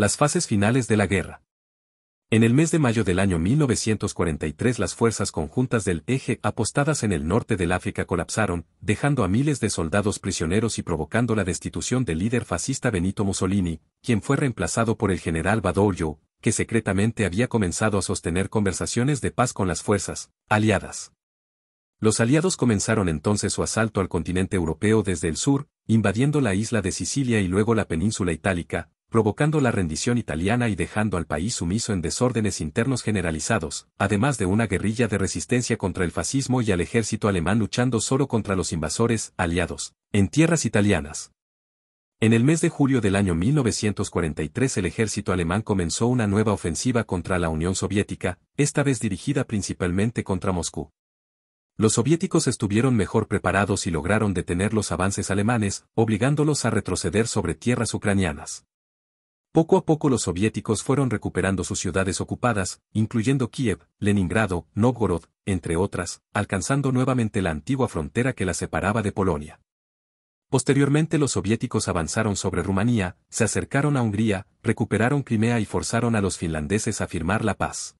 Las fases finales de la guerra. En el mes de mayo del año 1943 las fuerzas conjuntas del eje apostadas en el norte del África colapsaron, dejando a miles de soldados prisioneros y provocando la destitución del líder fascista Benito Mussolini, quien fue reemplazado por el general Badoglio, que secretamente había comenzado a sostener conversaciones de paz con las fuerzas aliadas. Los aliados comenzaron entonces su asalto al continente europeo desde el sur, invadiendo la isla de Sicilia y luego la península itálica, provocando la rendición italiana y dejando al país sumiso en desórdenes internos generalizados, además de una guerrilla de resistencia contra el fascismo y al ejército alemán luchando solo contra los invasores, aliados, en tierras italianas. En el mes de julio del año 1943 el ejército alemán comenzó una nueva ofensiva contra la Unión Soviética, esta vez dirigida principalmente contra Moscú. Los soviéticos estuvieron mejor preparados y lograron detener los avances alemanes, obligándolos a retroceder sobre tierras ucranianas. Poco a poco los soviéticos fueron recuperando sus ciudades ocupadas, incluyendo Kiev, Leningrado, Novgorod, entre otras, alcanzando nuevamente la antigua frontera que la separaba de Polonia. Posteriormente los soviéticos avanzaron sobre Rumanía, se acercaron a Hungría, recuperaron Crimea y forzaron a los finlandeses a firmar la paz.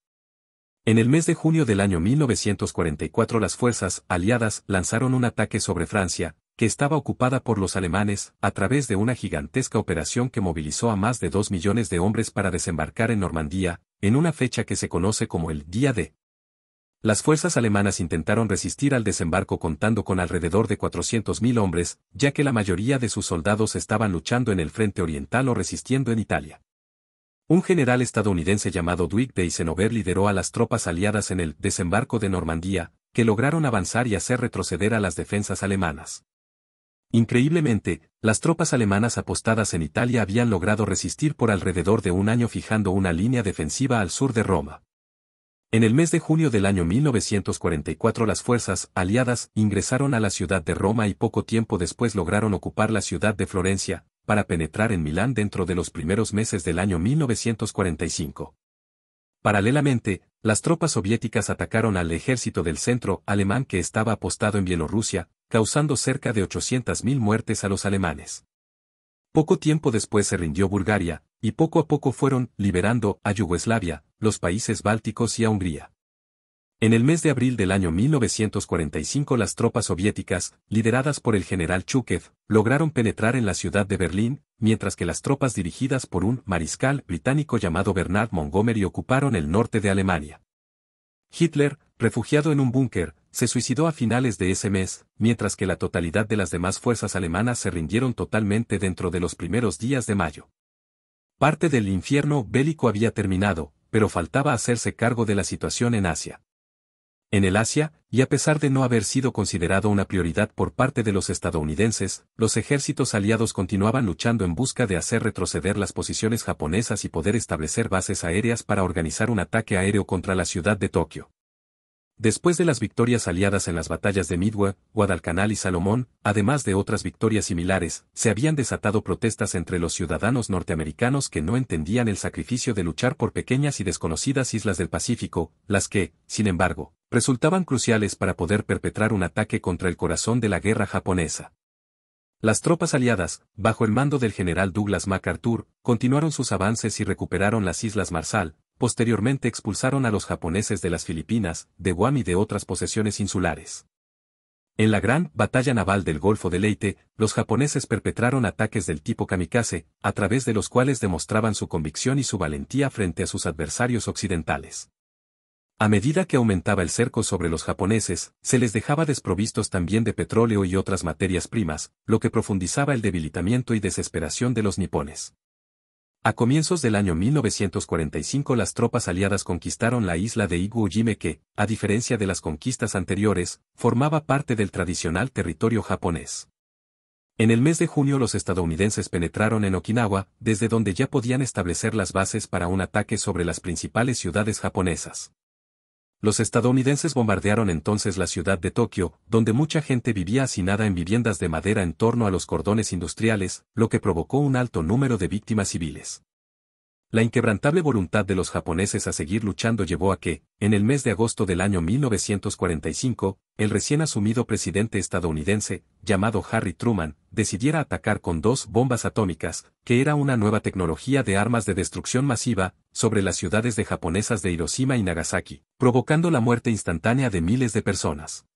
En el mes de junio del año 1944 las fuerzas aliadas lanzaron un ataque sobre Francia, que estaba ocupada por los alemanes, a través de una gigantesca operación que movilizó a más de dos millones de hombres para desembarcar en Normandía, en una fecha que se conoce como el Día de. Las fuerzas alemanas intentaron resistir al desembarco contando con alrededor de 400.000 hombres, ya que la mayoría de sus soldados estaban luchando en el frente oriental o resistiendo en Italia. Un general estadounidense llamado Dwight de Eisenhower lideró a las tropas aliadas en el desembarco de Normandía, que lograron avanzar y hacer retroceder a las defensas alemanas. Increíblemente, las tropas alemanas apostadas en Italia habían logrado resistir por alrededor de un año fijando una línea defensiva al sur de Roma. En el mes de junio del año 1944 las fuerzas aliadas ingresaron a la ciudad de Roma y poco tiempo después lograron ocupar la ciudad de Florencia, para penetrar en Milán dentro de los primeros meses del año 1945. Paralelamente, las tropas soviéticas atacaron al ejército del centro alemán que estaba apostado en Bielorrusia, causando cerca de 800.000 muertes a los alemanes. Poco tiempo después se rindió Bulgaria, y poco a poco fueron liberando a Yugoslavia, los países bálticos y a Hungría. En el mes de abril del año 1945 las tropas soviéticas, lideradas por el general Chukev, lograron penetrar en la ciudad de Berlín, mientras que las tropas dirigidas por un mariscal británico llamado Bernard Montgomery ocuparon el norte de Alemania. Hitler, refugiado en un búnker, se suicidó a finales de ese mes, mientras que la totalidad de las demás fuerzas alemanas se rindieron totalmente dentro de los primeros días de mayo. Parte del infierno bélico había terminado, pero faltaba hacerse cargo de la situación en Asia. En el Asia, y a pesar de no haber sido considerado una prioridad por parte de los estadounidenses, los ejércitos aliados continuaban luchando en busca de hacer retroceder las posiciones japonesas y poder establecer bases aéreas para organizar un ataque aéreo contra la ciudad de Tokio. Después de las victorias aliadas en las batallas de Midway, Guadalcanal y Salomón, además de otras victorias similares, se habían desatado protestas entre los ciudadanos norteamericanos que no entendían el sacrificio de luchar por pequeñas y desconocidas islas del Pacífico, las que, sin embargo, resultaban cruciales para poder perpetrar un ataque contra el corazón de la guerra japonesa. Las tropas aliadas, bajo el mando del general Douglas MacArthur, continuaron sus avances y recuperaron las Islas Marsal, posteriormente expulsaron a los japoneses de las Filipinas, de Guam y de otras posesiones insulares. En la gran batalla naval del Golfo de Leyte, los japoneses perpetraron ataques del tipo kamikaze, a través de los cuales demostraban su convicción y su valentía frente a sus adversarios occidentales. A medida que aumentaba el cerco sobre los japoneses, se les dejaba desprovistos también de petróleo y otras materias primas, lo que profundizaba el debilitamiento y desesperación de los nipones. A comienzos del año 1945 las tropas aliadas conquistaron la isla de iwo Jime que, a diferencia de las conquistas anteriores, formaba parte del tradicional territorio japonés. En el mes de junio los estadounidenses penetraron en Okinawa, desde donde ya podían establecer las bases para un ataque sobre las principales ciudades japonesas. Los estadounidenses bombardearon entonces la ciudad de Tokio, donde mucha gente vivía hacinada en viviendas de madera en torno a los cordones industriales, lo que provocó un alto número de víctimas civiles. La inquebrantable voluntad de los japoneses a seguir luchando llevó a que, en el mes de agosto del año 1945, el recién asumido presidente estadounidense, llamado Harry Truman, decidiera atacar con dos bombas atómicas, que era una nueva tecnología de armas de destrucción masiva, sobre las ciudades de japonesas de Hiroshima y Nagasaki, provocando la muerte instantánea de miles de personas.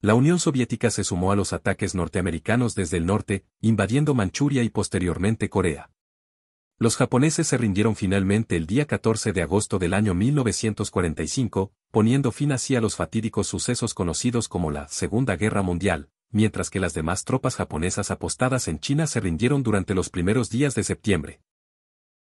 La Unión Soviética se sumó a los ataques norteamericanos desde el norte, invadiendo Manchuria y posteriormente Corea. Los japoneses se rindieron finalmente el día 14 de agosto del año 1945, poniendo fin así a los fatídicos sucesos conocidos como la Segunda Guerra Mundial, mientras que las demás tropas japonesas apostadas en China se rindieron durante los primeros días de septiembre.